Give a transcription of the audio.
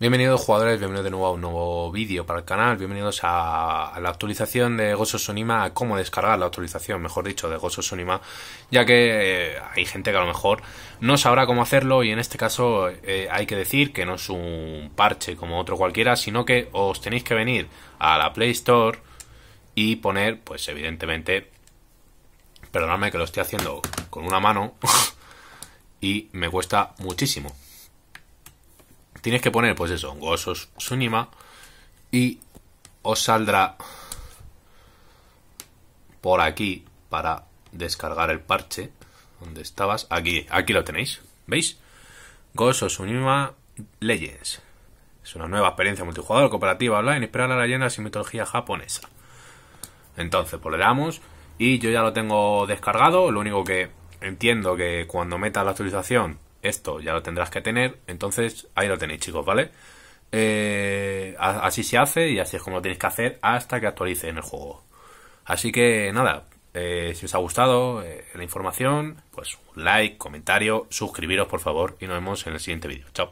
Bienvenidos jugadores, bienvenidos de nuevo a un nuevo vídeo para el canal, bienvenidos a, la actualización de Gozo Sonima, a cómo descargar la actualización, mejor dicho, de Gozo Sonima, ya que eh, hay gente que a lo mejor no sabrá cómo hacerlo y en este caso eh, hay que decir que no es un parche como otro cualquiera, sino que os tenéis que venir a la Play Store y poner, pues evidentemente, perdonadme que lo estoy haciendo con una mano y me cuesta muchísimo. Tienes que poner, pues eso, Gosos Sunima y os saldrá por aquí para descargar el parche donde estabas. Aquí, aquí lo tenéis, ¿veis? Gozo Sunima Legends. Es una nueva experiencia multijugador cooperativa online, esperar la leyenda sin mitología japonesa. Entonces, pues le damos y yo ya lo tengo descargado. Lo único que entiendo que cuando meta la actualización esto ya lo tendrás que tener, entonces ahí lo tenéis chicos, ¿vale? Eh, así se hace y así es como lo tenéis que hacer hasta que actualicen el juego. Así que nada, eh, si os ha gustado eh, la información, pues like, comentario, suscribiros por favor y nos vemos en el siguiente vídeo. Chao.